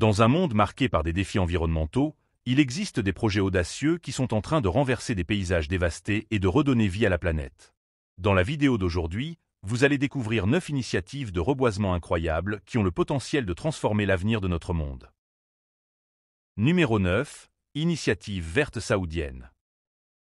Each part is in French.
Dans un monde marqué par des défis environnementaux, il existe des projets audacieux qui sont en train de renverser des paysages dévastés et de redonner vie à la planète. Dans la vidéo d'aujourd'hui, vous allez découvrir 9 initiatives de reboisement incroyables qui ont le potentiel de transformer l'avenir de notre monde. Numéro 9. Initiative verte saoudienne.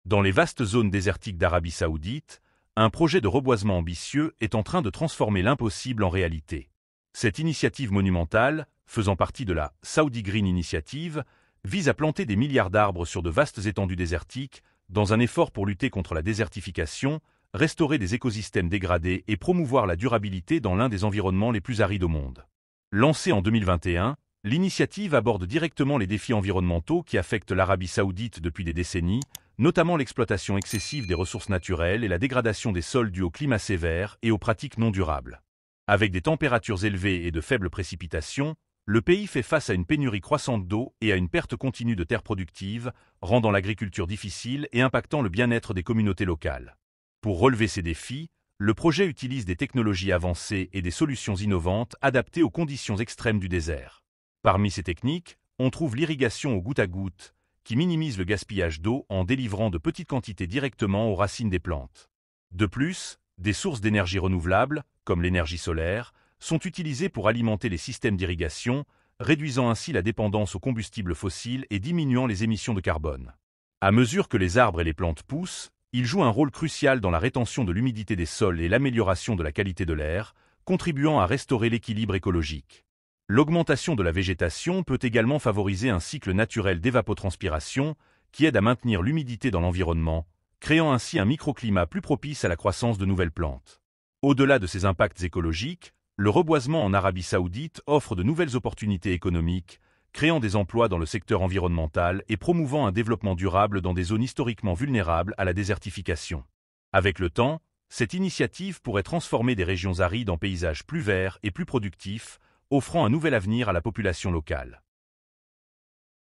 Dans les vastes zones désertiques d'Arabie saoudite, un projet de reboisement ambitieux est en train de transformer l'impossible en réalité. Cette initiative monumentale, faisant partie de la Saudi Green Initiative, vise à planter des milliards d'arbres sur de vastes étendues désertiques, dans un effort pour lutter contre la désertification, restaurer des écosystèmes dégradés et promouvoir la durabilité dans l'un des environnements les plus arides au monde. Lancée en 2021, l'initiative aborde directement les défis environnementaux qui affectent l'Arabie saoudite depuis des décennies, notamment l'exploitation excessive des ressources naturelles et la dégradation des sols due au climat sévère et aux pratiques non durables. Avec des températures élevées et de faibles précipitations, le pays fait face à une pénurie croissante d'eau et à une perte continue de terres productives, rendant l'agriculture difficile et impactant le bien-être des communautés locales. Pour relever ces défis, le projet utilise des technologies avancées et des solutions innovantes adaptées aux conditions extrêmes du désert. Parmi ces techniques, on trouve l'irrigation au goutte à goutte, qui minimise le gaspillage d'eau en délivrant de petites quantités directement aux racines des plantes. De plus, des sources d'énergie renouvelable, comme l'énergie solaire, sont utilisés pour alimenter les systèmes d'irrigation, réduisant ainsi la dépendance aux combustibles fossiles et diminuant les émissions de carbone. À mesure que les arbres et les plantes poussent, ils jouent un rôle crucial dans la rétention de l'humidité des sols et l'amélioration de la qualité de l'air, contribuant à restaurer l'équilibre écologique. L'augmentation de la végétation peut également favoriser un cycle naturel d'évapotranspiration qui aide à maintenir l'humidité dans l'environnement, créant ainsi un microclimat plus propice à la croissance de nouvelles plantes. Au-delà de ces impacts écologiques, le reboisement en Arabie saoudite offre de nouvelles opportunités économiques, créant des emplois dans le secteur environnemental et promouvant un développement durable dans des zones historiquement vulnérables à la désertification. Avec le temps, cette initiative pourrait transformer des régions arides en paysages plus verts et plus productifs, offrant un nouvel avenir à la population locale.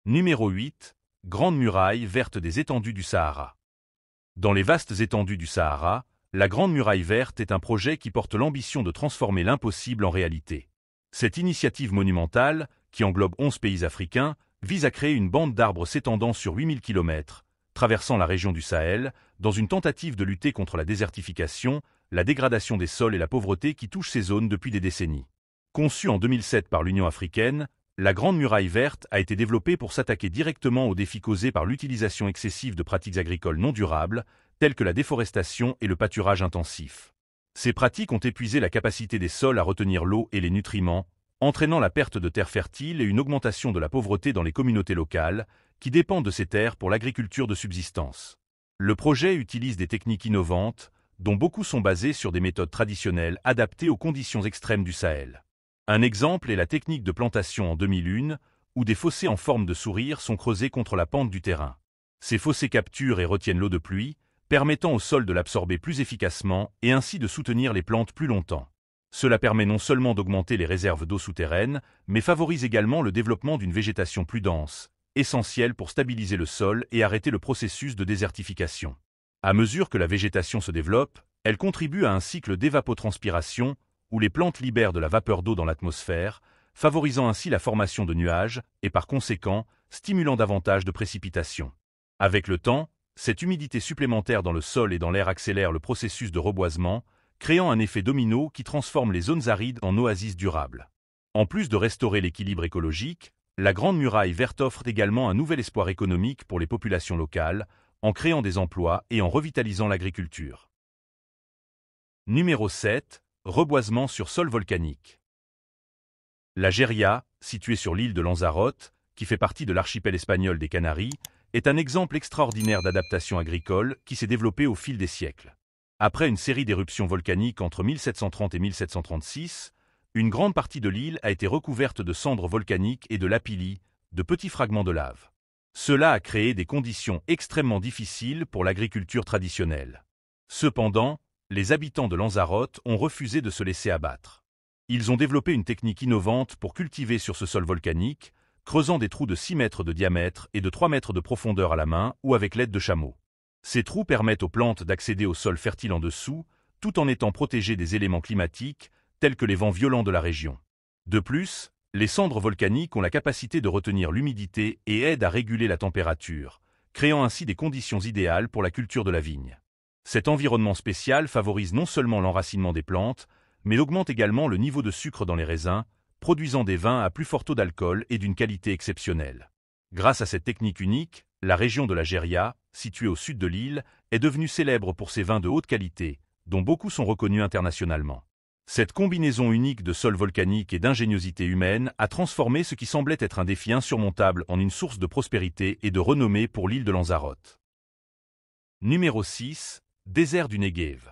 Numéro 8. Grande muraille verte des étendues du Sahara. Dans les vastes étendues du Sahara, la Grande Muraille Verte est un projet qui porte l'ambition de transformer l'impossible en réalité. Cette initiative monumentale, qui englobe 11 pays africains, vise à créer une bande d'arbres s'étendant sur 8000 km, traversant la région du Sahel, dans une tentative de lutter contre la désertification, la dégradation des sols et la pauvreté qui touchent ces zones depuis des décennies. Conçue en 2007 par l'Union africaine, la Grande Muraille Verte a été développée pour s'attaquer directement aux défis causés par l'utilisation excessive de pratiques agricoles non durables, telles que la déforestation et le pâturage intensif. Ces pratiques ont épuisé la capacité des sols à retenir l'eau et les nutriments, entraînant la perte de terres fertiles et une augmentation de la pauvreté dans les communautés locales, qui dépendent de ces terres pour l'agriculture de subsistance. Le projet utilise des techniques innovantes, dont beaucoup sont basées sur des méthodes traditionnelles adaptées aux conditions extrêmes du Sahel. Un exemple est la technique de plantation en demi-lune, où des fossés en forme de sourire sont creusés contre la pente du terrain. Ces fossés capturent et retiennent l'eau de pluie, permettant au sol de l'absorber plus efficacement et ainsi de soutenir les plantes plus longtemps. Cela permet non seulement d'augmenter les réserves d'eau souterraine, mais favorise également le développement d'une végétation plus dense, essentielle pour stabiliser le sol et arrêter le processus de désertification. À mesure que la végétation se développe, elle contribue à un cycle d'évapotranspiration, où les plantes libèrent de la vapeur d'eau dans l'atmosphère, favorisant ainsi la formation de nuages et par conséquent stimulant davantage de précipitations. Avec le temps, cette humidité supplémentaire dans le sol et dans l'air accélère le processus de reboisement, créant un effet domino qui transforme les zones arides en oasis durables. En plus de restaurer l'équilibre écologique, la Grande Muraille verte offre également un nouvel espoir économique pour les populations locales, en créant des emplois et en revitalisant l'agriculture. Numéro 7. Reboisement sur sol volcanique. La Géria, située sur l'île de Lanzarote, qui fait partie de l'archipel espagnol des Canaries, est un exemple extraordinaire d'adaptation agricole qui s'est développée au fil des siècles. Après une série d'éruptions volcaniques entre 1730 et 1736, une grande partie de l'île a été recouverte de cendres volcaniques et de lapilli, de petits fragments de lave. Cela a créé des conditions extrêmement difficiles pour l'agriculture traditionnelle. Cependant, les habitants de Lanzarote ont refusé de se laisser abattre. Ils ont développé une technique innovante pour cultiver sur ce sol volcanique, creusant des trous de 6 mètres de diamètre et de 3 mètres de profondeur à la main ou avec l'aide de chameaux. Ces trous permettent aux plantes d'accéder au sol fertile en dessous, tout en étant protégées des éléments climatiques, tels que les vents violents de la région. De plus, les cendres volcaniques ont la capacité de retenir l'humidité et aident à réguler la température, créant ainsi des conditions idéales pour la culture de la vigne. Cet environnement spécial favorise non seulement l'enracinement des plantes, mais augmente également le niveau de sucre dans les raisins, produisant des vins à plus fort taux d'alcool et d'une qualité exceptionnelle. Grâce à cette technique unique, la région de la située au sud de l'île, est devenue célèbre pour ses vins de haute qualité, dont beaucoup sont reconnus internationalement. Cette combinaison unique de sol volcanique et d'ingéniosité humaine a transformé ce qui semblait être un défi insurmontable en une source de prospérité et de renommée pour l'île de Lanzarote. Numéro 6. Désert du Negev.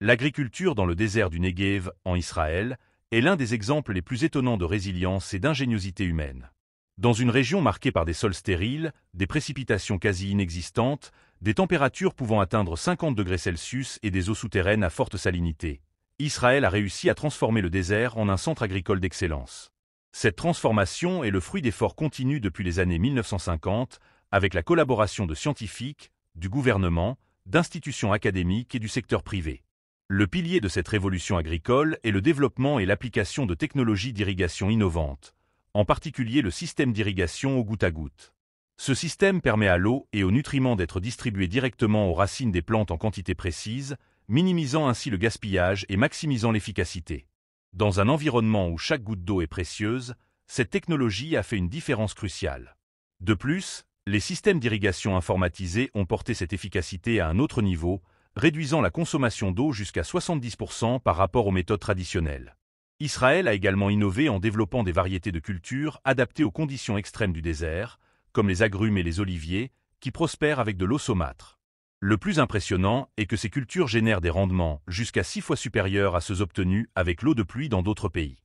L'agriculture dans le désert du Negev, en Israël, est l'un des exemples les plus étonnants de résilience et d'ingéniosité humaine. Dans une région marquée par des sols stériles, des précipitations quasi inexistantes, des températures pouvant atteindre 50 degrés Celsius et des eaux souterraines à forte salinité, Israël a réussi à transformer le désert en un centre agricole d'excellence. Cette transformation est le fruit d'efforts continus depuis les années 1950, avec la collaboration de scientifiques, du gouvernement, d'institutions académiques et du secteur privé. Le pilier de cette révolution agricole est le développement et l'application de technologies d'irrigation innovantes, en particulier le système d'irrigation au goutte à goutte. Ce système permet à l'eau et aux nutriments d'être distribués directement aux racines des plantes en quantité précise, minimisant ainsi le gaspillage et maximisant l'efficacité. Dans un environnement où chaque goutte d'eau est précieuse, cette technologie a fait une différence cruciale. De plus, les systèmes d'irrigation informatisés ont porté cette efficacité à un autre niveau, réduisant la consommation d'eau jusqu'à 70% par rapport aux méthodes traditionnelles. Israël a également innové en développant des variétés de cultures adaptées aux conditions extrêmes du désert, comme les agrumes et les oliviers, qui prospèrent avec de l'eau saumâtre. Le plus impressionnant est que ces cultures génèrent des rendements jusqu'à six fois supérieurs à ceux obtenus avec l'eau de pluie dans d'autres pays.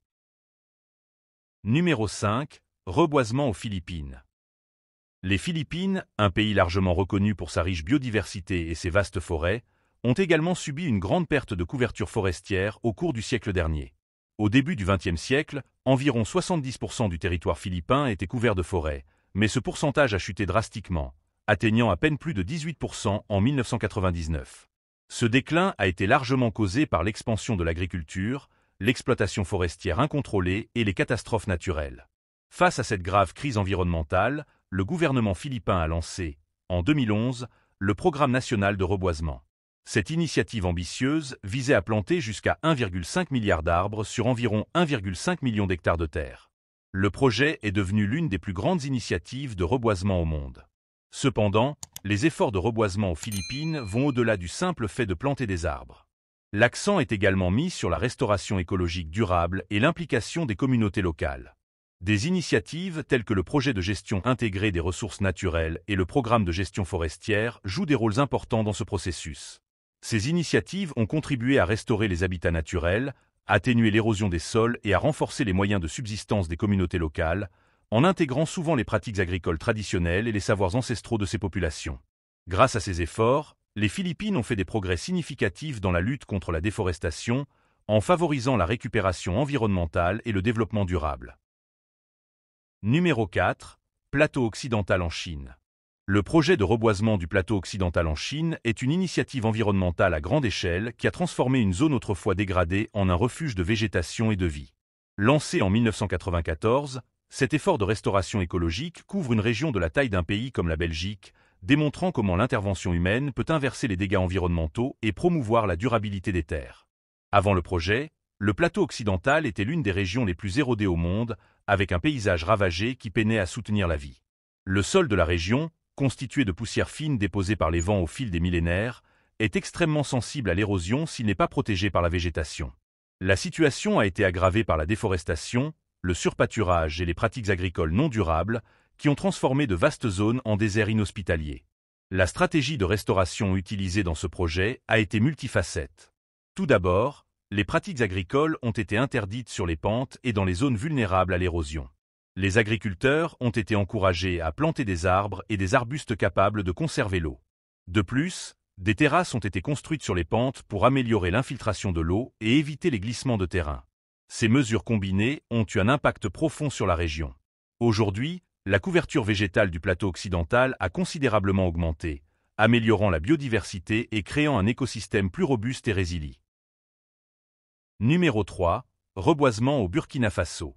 Numéro 5. Reboisement aux Philippines. Les Philippines, un pays largement reconnu pour sa riche biodiversité et ses vastes forêts, ont également subi une grande perte de couverture forestière au cours du siècle dernier. Au début du XXe siècle, environ 70% du territoire philippin était couvert de forêts, mais ce pourcentage a chuté drastiquement, atteignant à peine plus de 18% en 1999. Ce déclin a été largement causé par l'expansion de l'agriculture, l'exploitation forestière incontrôlée et les catastrophes naturelles. Face à cette grave crise environnementale, le gouvernement philippin a lancé, en 2011, le Programme national de reboisement. Cette initiative ambitieuse visait à planter jusqu'à 1,5 milliard d'arbres sur environ 1,5 million d'hectares de terre. Le projet est devenu l'une des plus grandes initiatives de reboisement au monde. Cependant, les efforts de reboisement aux Philippines vont au-delà du simple fait de planter des arbres. L'accent est également mis sur la restauration écologique durable et l'implication des communautés locales. Des initiatives telles que le projet de gestion intégrée des ressources naturelles et le programme de gestion forestière jouent des rôles importants dans ce processus. Ces initiatives ont contribué à restaurer les habitats naturels, atténuer l'érosion des sols et à renforcer les moyens de subsistance des communautés locales, en intégrant souvent les pratiques agricoles traditionnelles et les savoirs ancestraux de ces populations. Grâce à ces efforts, les Philippines ont fait des progrès significatifs dans la lutte contre la déforestation, en favorisant la récupération environnementale et le développement durable. Numéro 4. Plateau occidental en Chine. Le projet de reboisement du plateau occidental en Chine est une initiative environnementale à grande échelle qui a transformé une zone autrefois dégradée en un refuge de végétation et de vie. Lancé en 1994, cet effort de restauration écologique couvre une région de la taille d'un pays comme la Belgique, démontrant comment l'intervention humaine peut inverser les dégâts environnementaux et promouvoir la durabilité des terres. Avant le projet, le plateau occidental était l'une des régions les plus érodées au monde, avec un paysage ravagé qui peinait à soutenir la vie. Le sol de la région, constitué de poussière fine déposée par les vents au fil des millénaires, est extrêmement sensible à l'érosion s'il n'est pas protégé par la végétation. La situation a été aggravée par la déforestation, le surpâturage et les pratiques agricoles non durables qui ont transformé de vastes zones en déserts inhospitaliers. La stratégie de restauration utilisée dans ce projet a été multifacette. Tout d'abord, les pratiques agricoles ont été interdites sur les pentes et dans les zones vulnérables à l'érosion les agriculteurs ont été encouragés à planter des arbres et des arbustes capables de conserver l'eau. De plus, des terrasses ont été construites sur les pentes pour améliorer l'infiltration de l'eau et éviter les glissements de terrain. Ces mesures combinées ont eu un impact profond sur la région. Aujourd'hui, la couverture végétale du plateau occidental a considérablement augmenté, améliorant la biodiversité et créant un écosystème plus robuste et résilient. Numéro 3. Reboisement au Burkina Faso.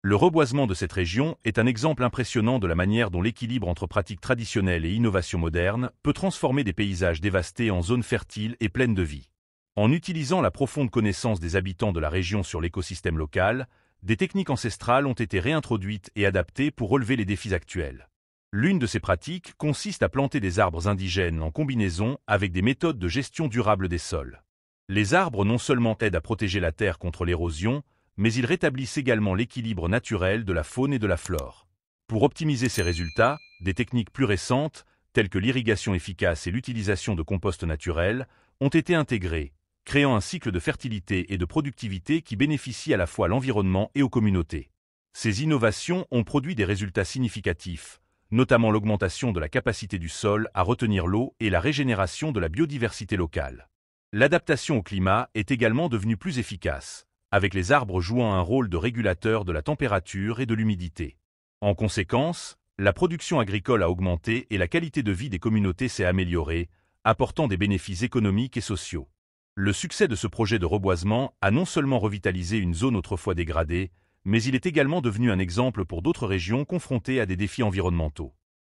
Le reboisement de cette région est un exemple impressionnant de la manière dont l'équilibre entre pratiques traditionnelles et innovations modernes peut transformer des paysages dévastés en zones fertiles et pleines de vie. En utilisant la profonde connaissance des habitants de la région sur l'écosystème local, des techniques ancestrales ont été réintroduites et adaptées pour relever les défis actuels. L'une de ces pratiques consiste à planter des arbres indigènes en combinaison avec des méthodes de gestion durable des sols. Les arbres non seulement aident à protéger la terre contre l'érosion, mais ils rétablissent également l'équilibre naturel de la faune et de la flore. Pour optimiser ces résultats, des techniques plus récentes, telles que l'irrigation efficace et l'utilisation de composts naturels, ont été intégrées, créant un cycle de fertilité et de productivité qui bénéficie à la fois à l'environnement et aux communautés. Ces innovations ont produit des résultats significatifs, notamment l'augmentation de la capacité du sol à retenir l'eau et la régénération de la biodiversité locale. L'adaptation au climat est également devenue plus efficace, avec les arbres jouant un rôle de régulateur de la température et de l'humidité. En conséquence, la production agricole a augmenté et la qualité de vie des communautés s'est améliorée, apportant des bénéfices économiques et sociaux. Le succès de ce projet de reboisement a non seulement revitalisé une zone autrefois dégradée, mais il est également devenu un exemple pour d'autres régions confrontées à des défis environnementaux.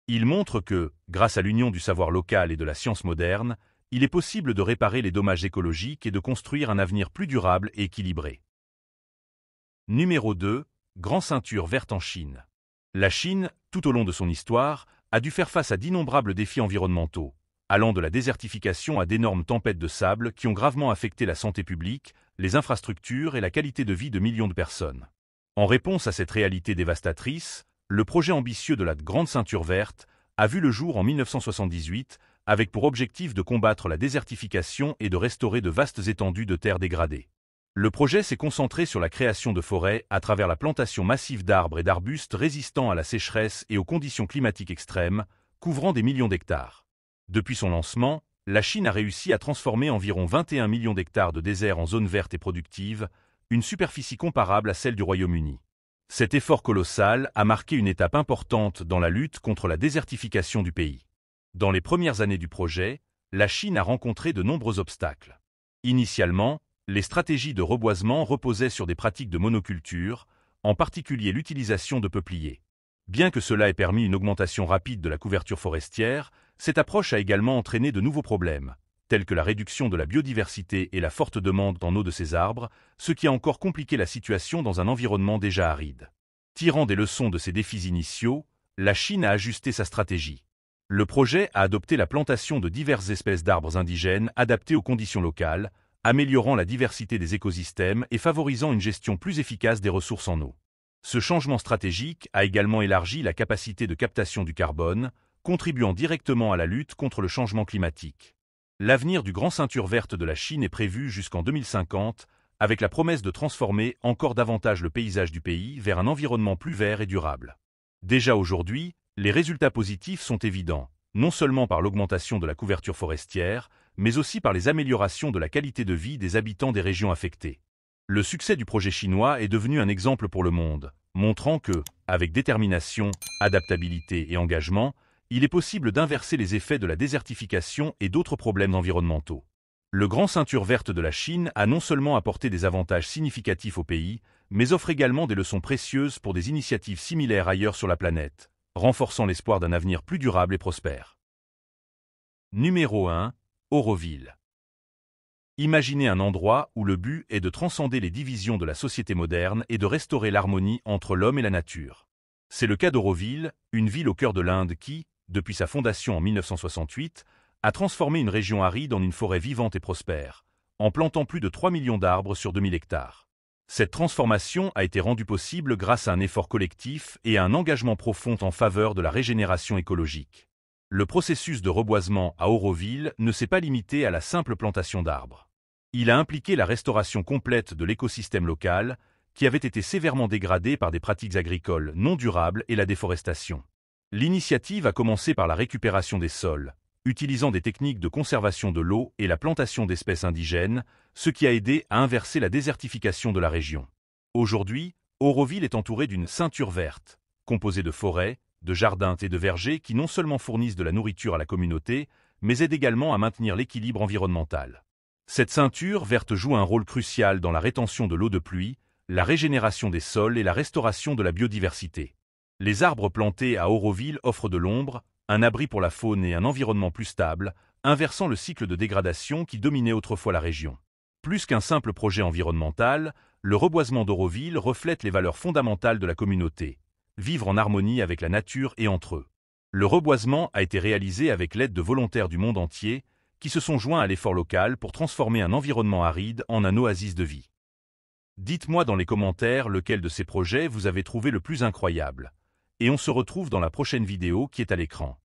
Il montre que, grâce à l'union du savoir local et de la science moderne, il est possible de réparer les dommages écologiques et de construire un avenir plus durable et équilibré. Numéro 2. Grand ceinture verte en Chine. La Chine, tout au long de son histoire, a dû faire face à d'innombrables défis environnementaux, allant de la désertification à d'énormes tempêtes de sable qui ont gravement affecté la santé publique, les infrastructures et la qualité de vie de millions de personnes. En réponse à cette réalité dévastatrice, le projet ambitieux de la Grande Ceinture Verte a vu le jour en 1978 avec pour objectif de combattre la désertification et de restaurer de vastes étendues de terres dégradées. Le projet s'est concentré sur la création de forêts à travers la plantation massive d'arbres et d'arbustes résistants à la sécheresse et aux conditions climatiques extrêmes, couvrant des millions d'hectares. Depuis son lancement, la Chine a réussi à transformer environ 21 millions d'hectares de désert en zones vertes et productives, une superficie comparable à celle du Royaume-Uni. Cet effort colossal a marqué une étape importante dans la lutte contre la désertification du pays. Dans les premières années du projet, la Chine a rencontré de nombreux obstacles. Initialement, les stratégies de reboisement reposaient sur des pratiques de monoculture, en particulier l'utilisation de peupliers. Bien que cela ait permis une augmentation rapide de la couverture forestière, cette approche a également entraîné de nouveaux problèmes, tels que la réduction de la biodiversité et la forte demande en eau de ces arbres, ce qui a encore compliqué la situation dans un environnement déjà aride. Tirant des leçons de ces défis initiaux, la Chine a ajusté sa stratégie. Le projet a adopté la plantation de diverses espèces d'arbres indigènes adaptées aux conditions locales, améliorant la diversité des écosystèmes et favorisant une gestion plus efficace des ressources en eau. Ce changement stratégique a également élargi la capacité de captation du carbone, contribuant directement à la lutte contre le changement climatique. L'avenir du Grand Ceinture Verte de la Chine est prévu jusqu'en 2050, avec la promesse de transformer encore davantage le paysage du pays vers un environnement plus vert et durable. Déjà aujourd'hui, les résultats positifs sont évidents, non seulement par l'augmentation de la couverture forestière, mais aussi par les améliorations de la qualité de vie des habitants des régions affectées. Le succès du projet chinois est devenu un exemple pour le monde, montrant que, avec détermination, adaptabilité et engagement, il est possible d'inverser les effets de la désertification et d'autres problèmes environnementaux. Le grand ceinture verte de la Chine a non seulement apporté des avantages significatifs au pays, mais offre également des leçons précieuses pour des initiatives similaires ailleurs sur la planète renforçant l'espoir d'un avenir plus durable et prospère. Numéro 1. Auroville. Imaginez un endroit où le but est de transcender les divisions de la société moderne et de restaurer l'harmonie entre l'homme et la nature. C'est le cas d'Auroville, une ville au cœur de l'Inde qui, depuis sa fondation en 1968, a transformé une région aride en une forêt vivante et prospère, en plantant plus de 3 millions d'arbres sur 2000 hectares. Cette transformation a été rendue possible grâce à un effort collectif et à un engagement profond en faveur de la régénération écologique. Le processus de reboisement à Auroville ne s'est pas limité à la simple plantation d'arbres. Il a impliqué la restauration complète de l'écosystème local, qui avait été sévèrement dégradé par des pratiques agricoles non durables et la déforestation. L'initiative a commencé par la récupération des sols, utilisant des techniques de conservation de l'eau et la plantation d'espèces indigènes, ce qui a aidé à inverser la désertification de la région. Aujourd'hui, Auroville est entourée d'une ceinture verte, composée de forêts, de jardins et de vergers qui non seulement fournissent de la nourriture à la communauté, mais aident également à maintenir l'équilibre environnemental. Cette ceinture verte joue un rôle crucial dans la rétention de l'eau de pluie, la régénération des sols et la restauration de la biodiversité. Les arbres plantés à Auroville offrent de l'ombre, un abri pour la faune et un environnement plus stable, inversant le cycle de dégradation qui dominait autrefois la région. Plus qu'un simple projet environnemental, le reboisement d'Auroville reflète les valeurs fondamentales de la communauté, vivre en harmonie avec la nature et entre eux. Le reboisement a été réalisé avec l'aide de volontaires du monde entier, qui se sont joints à l'effort local pour transformer un environnement aride en un oasis de vie. Dites-moi dans les commentaires lequel de ces projets vous avez trouvé le plus incroyable et on se retrouve dans la prochaine vidéo qui est à l'écran.